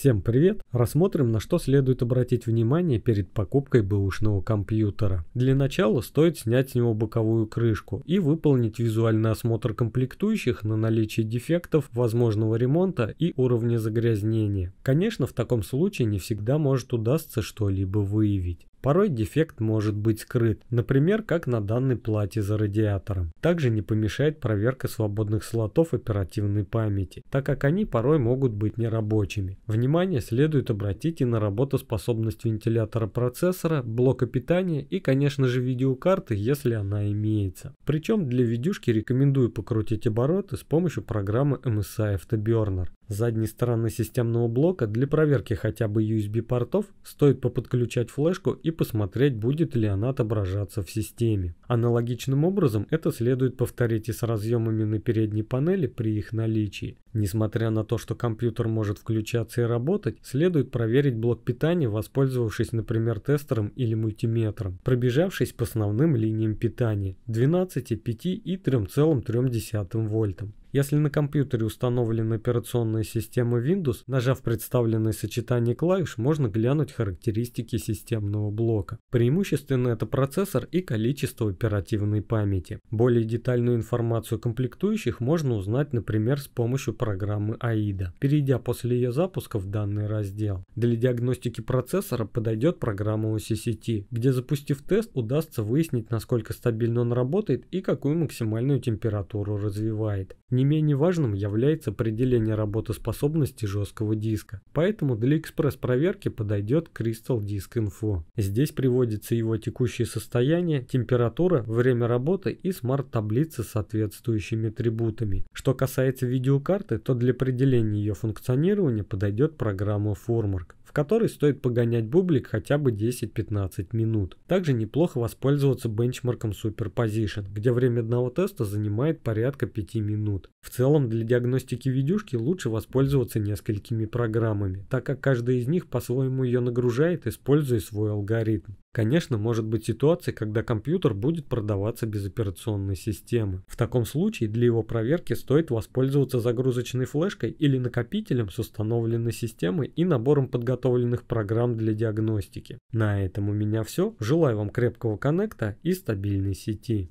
Всем привет! Рассмотрим, на что следует обратить внимание перед покупкой бэушного компьютера. Для начала стоит снять с него боковую крышку и выполнить визуальный осмотр комплектующих на наличие дефектов, возможного ремонта и уровня загрязнения. Конечно, в таком случае не всегда может удастся что-либо выявить. Порой дефект может быть скрыт, например, как на данной плате за радиатором. Также не помешает проверка свободных слотов оперативной памяти, так как они порой могут быть нерабочими. Внимание Внимание следует обратить и на работоспособность вентилятора процессора, блока питания и, конечно же, видеокарты, если она имеется. Причем для видюшки рекомендую покрутить обороты с помощью программы MSI Afterburner задней стороны системного блока для проверки хотя бы USB-портов стоит поподключать флешку и посмотреть, будет ли она отображаться в системе. Аналогичным образом это следует повторить и с разъемами на передней панели при их наличии. Несмотря на то, что компьютер может включаться и работать, следует проверить блок питания, воспользовавшись, например, тестером или мультиметром, пробежавшись по основным линиям питания 12, 5 и 3,3 вольтам. Если на компьютере установлена операционная система Windows, нажав представленное сочетание клавиш, можно глянуть характеристики системного блока. Преимущественно это процессор и количество оперативной памяти. Более детальную информацию о комплектующих можно узнать, например, с помощью программы AIDA, перейдя после ее запуска в данный раздел. Для диагностики процессора подойдет программа OCCT, где запустив тест удастся выяснить, насколько стабильно он работает и какую максимальную температуру развивает. Не менее важным является определение работоспособности жесткого диска, поэтому для экспресс-проверки подойдет Crystal Disk Info. Здесь приводится его текущее состояние, температура, время работы и смарт-таблицы с соответствующими атрибутами. Что касается видеокарты, то для определения ее функционирования подойдет программа Formwork в которой стоит погонять бублик хотя бы 10-15 минут. Также неплохо воспользоваться бенчмарком Superposition, где время одного теста занимает порядка 5 минут. В целом для диагностики видюшки лучше воспользоваться несколькими программами, так как каждая из них по-своему ее нагружает, используя свой алгоритм. Конечно, может быть ситуация, когда компьютер будет продаваться без операционной системы. В таком случае для его проверки стоит воспользоваться загрузочной флешкой или накопителем с установленной системой и набором подготовки подготовленных программ для диагностики. На этом у меня все. Желаю вам крепкого коннекта и стабильной сети.